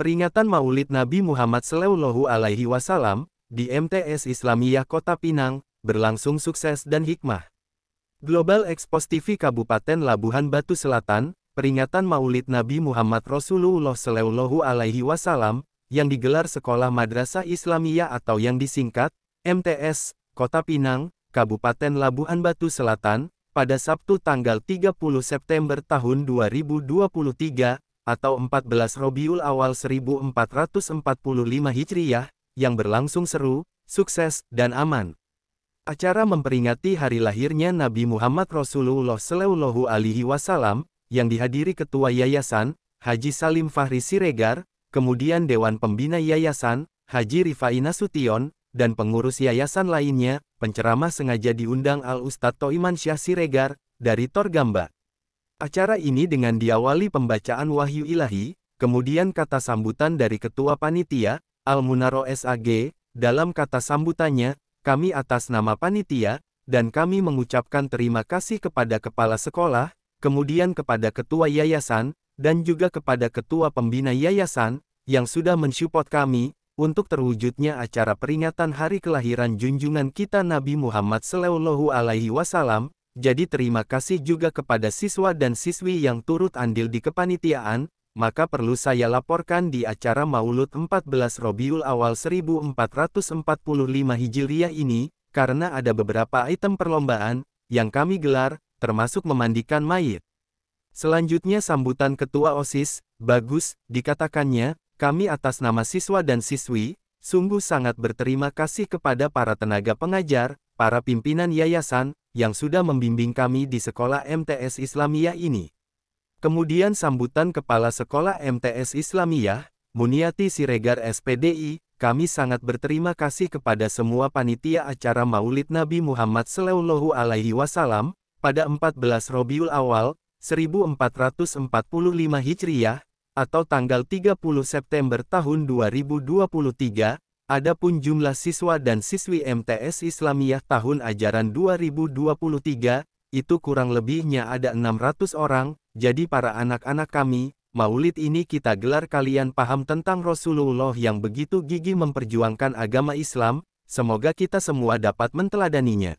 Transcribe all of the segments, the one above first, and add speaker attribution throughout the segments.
Speaker 1: Peringatan Maulid Nabi Muhammad Sallallahu Alaihi Wasallam di MTS Islamiyah Kota Pinang berlangsung sukses dan hikmah. Global Expos TV Kabupaten Labuhan Batu Selatan peringatan Maulid Nabi Muhammad Rasulullah Shallallahu Alaihi Wasallam, yang digelar Sekolah Madrasah Islamiyah atau yang disingkat MTS, Kota Pinang, Kabupaten Labuhan Batu Selatan, pada Sabtu tanggal 30 September tahun 2023 atau 14 Robiul Awal 1445 Hijriyah, yang berlangsung seru, sukses, dan aman. Acara memperingati hari lahirnya Nabi Muhammad Rasulullah Shallallahu Alaihi Wasallam yang dihadiri Ketua Yayasan, Haji Salim Fahri Siregar, kemudian Dewan Pembina Yayasan, Haji Rifai Nasution, dan pengurus yayasan lainnya, penceramah sengaja diundang Al-Ustadz Toiman Syah Siregar, dari Torgamba. Acara ini dengan diawali pembacaan wahyu ilahi, kemudian kata sambutan dari Ketua Panitia, Al-Munaro SAG, dalam kata sambutannya, kami atas nama panitia, dan kami mengucapkan terima kasih kepada kepala sekolah, kemudian kepada ketua yayasan, dan juga kepada ketua pembina yayasan, yang sudah mensupport kami, untuk terwujudnya acara peringatan hari kelahiran junjungan kita Nabi Muhammad Sallallahu Alaihi Wasallam, jadi terima kasih juga kepada siswa dan siswi yang turut andil di kepanitiaan, maka perlu saya laporkan di acara Maulud 14 Robiul Awal 1445 Hijriah ini, karena ada beberapa item perlombaan, yang kami gelar, termasuk memandikan mayit. Selanjutnya sambutan Ketua OSIS, Bagus, dikatakannya, kami atas nama siswa dan siswi, sungguh sangat berterima kasih kepada para tenaga pengajar, para pimpinan yayasan, yang sudah membimbing kami di sekolah MTS Islamiyah ini. Kemudian sambutan Kepala Sekolah MTS Islamiyah, Muniati Siregar SPDI, kami sangat berterima kasih kepada semua panitia acara Maulid Nabi Muhammad Sallallahu Alaihi Wasallam, pada 14 Robiul Awal, 1445 Hijriyah, atau tanggal 30 September tahun 2023, adapun jumlah siswa dan siswi MTS Islamiyah tahun ajaran 2023, itu kurang lebihnya ada 600 orang, jadi para anak-anak kami, maulid ini kita gelar kalian paham tentang Rasulullah yang begitu gigih memperjuangkan agama Islam, semoga kita semua dapat menteladaninya.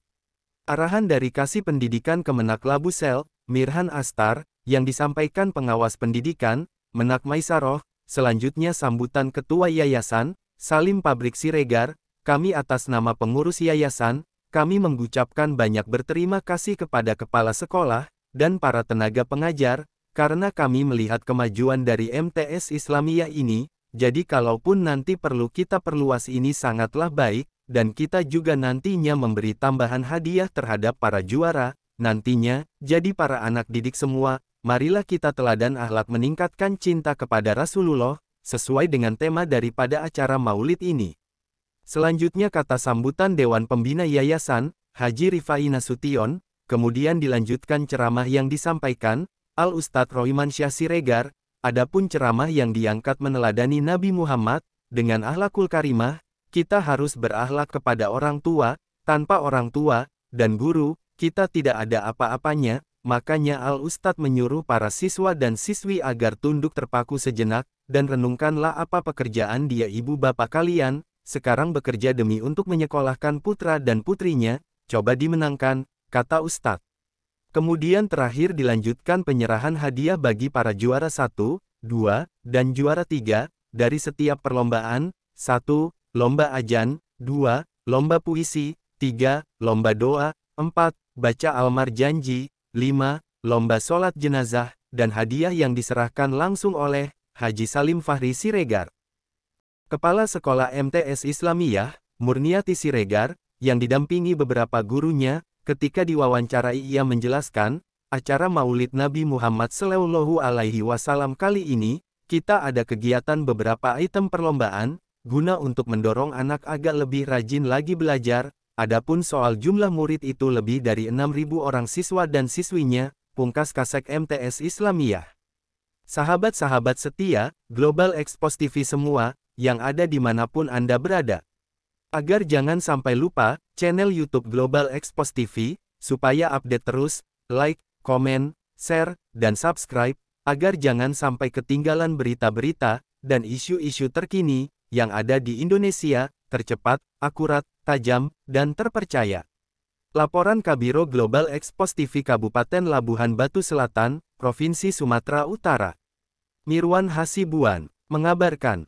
Speaker 1: Arahan dari Kasih Pendidikan Kemenak Labu Sel, Mirhan Astar, yang disampaikan pengawas pendidikan, Menak Maisaroh, selanjutnya sambutan Ketua Yayasan, Salim Pabrik Siregar, kami atas nama pengurus yayasan, kami mengucapkan banyak berterima kasih kepada kepala sekolah, dan para tenaga pengajar, karena kami melihat kemajuan dari MTS Islamiyah ini, jadi kalaupun nanti perlu kita perluas ini sangatlah baik, dan kita juga nantinya memberi tambahan hadiah terhadap para juara, nantinya, jadi para anak didik semua, marilah kita teladan ahlak meningkatkan cinta kepada Rasulullah, sesuai dengan tema daripada acara maulid ini. Selanjutnya kata sambutan Dewan Pembina Yayasan, Haji Rifai Nasution, kemudian dilanjutkan ceramah yang disampaikan, Al-Ustadz Roiman Syah Siregar, adapun ceramah yang diangkat meneladani Nabi Muhammad, dengan ahlakul karimah, kita harus berakhlak kepada orang tua, tanpa orang tua, dan guru, kita tidak ada apa-apanya, makanya Al-Ustadz menyuruh para siswa dan siswi agar tunduk terpaku sejenak, dan renungkanlah apa pekerjaan dia ibu bapak kalian, sekarang bekerja demi untuk menyekolahkan putra dan putrinya, coba dimenangkan, kata Ustadz. Kemudian terakhir dilanjutkan penyerahan hadiah bagi para juara satu, dua dan juara tiga dari setiap perlombaan, 1, Lomba Ajan, 2, Lomba Puisi, 3, Lomba Doa, 4, Baca Almar Janji, 5, Lomba Sholat Jenazah, dan hadiah yang diserahkan langsung oleh Haji Salim Fahri Siregar. Kepala Sekolah MTS Islamiyah, Murniati Siregar, yang didampingi beberapa gurunya, ketika diwawancarai ia menjelaskan, acara Maulid Nabi Muhammad Sallallahu Alaihi Wasallam kali ini, kita ada kegiatan beberapa item perlombaan, guna untuk mendorong anak agak lebih rajin lagi belajar, adapun soal jumlah murid itu lebih dari 6.000 orang siswa dan siswinya, pungkas Kasek MTS Islamiyah. Sahabat-sahabat setia, Global Expos TV semua, yang ada dimanapun Anda berada. Agar jangan sampai lupa, channel YouTube Global Expos TV, supaya update terus, like, komen, share, dan subscribe, agar jangan sampai ketinggalan berita-berita, dan isu-isu terkini, yang ada di Indonesia, tercepat, akurat, tajam, dan terpercaya. Laporan Kabiro Global Expos TV Kabupaten Labuhan Batu Selatan, Provinsi Sumatera Utara. Mirwan Hasibuan, mengabarkan.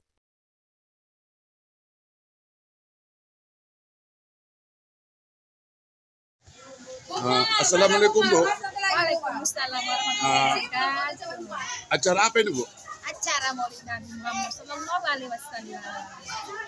Speaker 1: Uh, Assalamualaikum Bu. Waalaikumsalam eh, acara apa ini Bu? cara maulid Nabi Muhammad Sallallahu Alaihi Wasallam.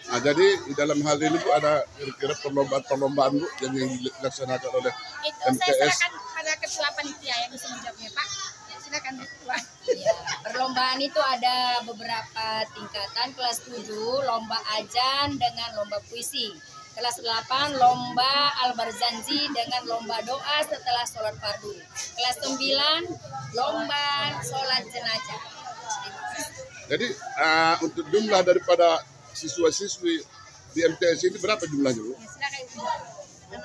Speaker 1: Nah, jadi di dalam hal ini bu ada kira-kira perlombaan-perlombaan bu yang dilaksanakan oleh Itu MTS. saya serahkan pada ketua panitia yang bisa menjawabnya Pak. Ya, silakan ketua. Ya, perlombaan itu ada beberapa tingkatan kelas 7 lomba ajan dengan lomba puisi. Kelas 8 lomba albarzanji dengan lomba doa setelah sholat fardu. Kelas 9 lomba sholat jenazah. Jadi uh, untuk jumlah daripada siswa-siswi di MTS ini berapa jumlahnya? Bu? 649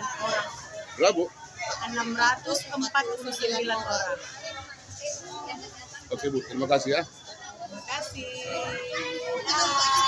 Speaker 1: orang. Berapa? Bu? 649 orang. Oke Bu, terima kasih ya. Terima kasih.